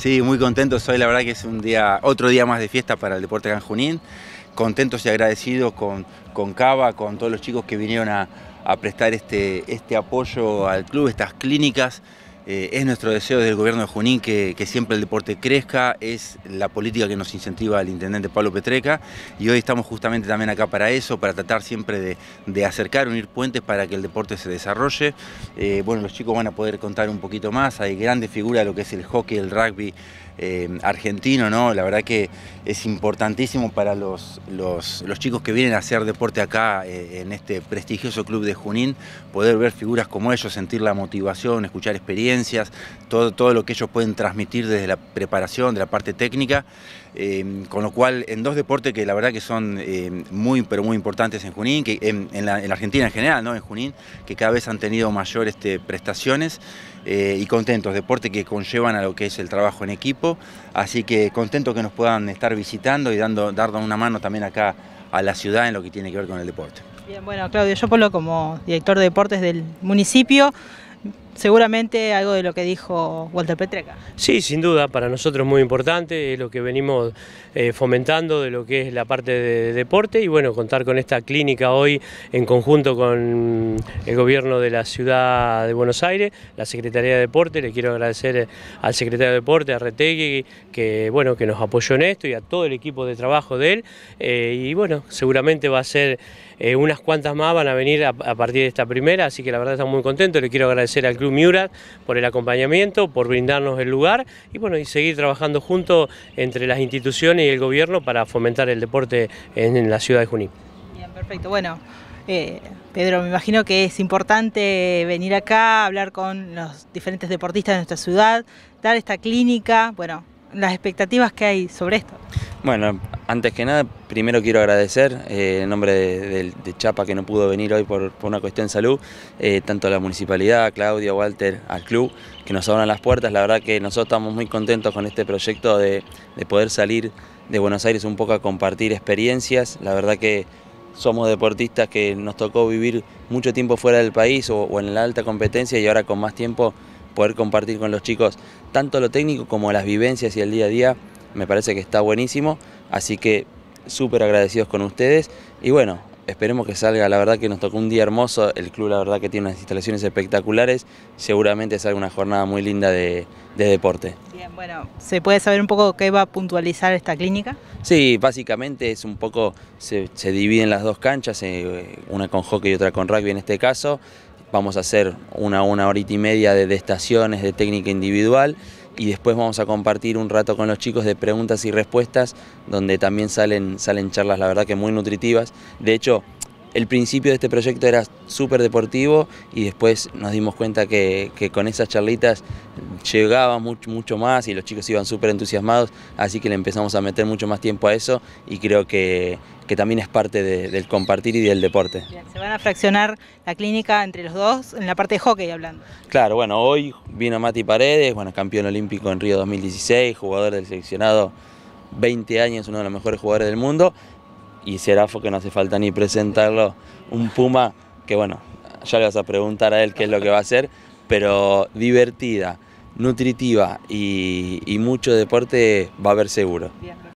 Sí, muy contento soy, la verdad que es un día, otro día más de fiesta para el deporte Junín. Contentos y agradecidos con, con Cava, con todos los chicos que vinieron a, prestar este, este apoyo al club, estas clínicas. Eh, es nuestro deseo desde el gobierno de Junín que, siempre el deporte crezca, es la política que nos incentiva el intendente Pablo Petreca y hoy estamos justamente también acá para eso, para tratar siempre de, acercar, unir puentes para que el deporte se desarrolle. Eh, bueno, los chicos van a poder contar un poquito más, hay grandes figuras de lo que es el hockey, el rugby eh, argentino, ¿no? La verdad que es importantísimo para los, los, los chicos que vienen a hacer deporte acá en este prestigioso club de Junín, poder ver figuras como ellos, sentir la motivación, escuchar experiencias todo, todo lo que ellos pueden transmitir desde la preparación, de la parte técnica, eh, con lo cual en dos deportes que la verdad que son eh, muy, pero muy importantes en Junín, en, la, Argentina en general, ¿no? en Junín, que cada vez han tenido mayores este, prestaciones eh, y contentos, deportes que conllevan a lo que es el trabajo en equipo, así que contento que nos puedan estar visitando y dando, una mano también acá a la ciudad en lo que tiene que ver con el deporte. Bien, bueno, Claudio yo lo como director de deportes del municipio, seguramente algo de lo que dijo Walter Petreca. Sí, sin duda, para nosotros muy importante, es lo que venimos eh, fomentando de lo que es la parte de deporte y bueno, contar con esta clínica hoy en conjunto con el gobierno de la ciudad de Buenos Aires, la Secretaría de Deporte, le quiero agradecer al secretario de Deporte, a Retegui, que bueno, que nos apoyó en esto y a todo el equipo de trabajo de él eh, y bueno, seguramente va a ser eh, unas cuantas más van a venir a, a partir de esta primera, así que la verdad estamos muy contentos, le quiero agradecer al club Miura por el acompañamiento, por brindarnos el lugar y bueno, y seguir trabajando juntos entre las instituciones y el gobierno para fomentar el deporte en, la ciudad de Junín. Bien, perfecto. Bueno, eh, Pedro, me imagino que es importante venir acá, hablar con los diferentes deportistas de nuestra ciudad, dar esta clínica, bueno, las expectativas que hay sobre esto. Bueno, antes que nada, primero quiero agradecer eh, en nombre de, Chapa, que no pudo venir hoy por, una cuestión de salud, eh, tanto a la municipalidad, a Claudia, a Walter, al club, que nos abran las puertas. La verdad que nosotros estamos muy contentos con este proyecto de, poder salir de Buenos Aires un poco a compartir experiencias. La verdad que somos deportistas que nos tocó vivir mucho tiempo fuera del país o en la alta competencia y ahora con más tiempo poder compartir con los chicos tanto lo técnico como las vivencias y el día a día me parece que está buenísimo, así que súper agradecidos con ustedes y bueno, esperemos que salga, la verdad que nos tocó un día hermoso, el club la verdad que tiene unas instalaciones espectaculares, seguramente salga una jornada muy linda de, deporte. Bien, bueno, ¿se puede saber un poco qué va a puntualizar esta clínica? Sí, básicamente es un poco, se, dividen las dos canchas, eh, una con hockey y otra con rugby en este caso, vamos a hacer una, una horita y media de, de estaciones de técnica individual, y después vamos a compartir un rato con los chicos de preguntas y respuestas, donde también salen, salen charlas, la verdad que muy nutritivas. De hecho, el principio de este proyecto era súper deportivo y después nos dimos cuenta que, con esas charlitas llegaba mucho, más y los chicos iban súper entusiasmados, así que le empezamos a meter mucho más tiempo a eso y creo que, también es parte del compartir y del deporte. se van a fraccionar la clínica entre los dos en la parte de hockey hablando. Claro, bueno, hoy vino Mati Paredes, bueno, campeón olímpico en Río 2016, jugador del seleccionado 20 años, uno de los mejores jugadores del mundo, y Serafo, que no hace falta ni presentarlo, un Puma que bueno, ya le vas a preguntar a él qué es lo que va a hacer, pero divertida, nutritiva y, y mucho deporte va a haber seguro.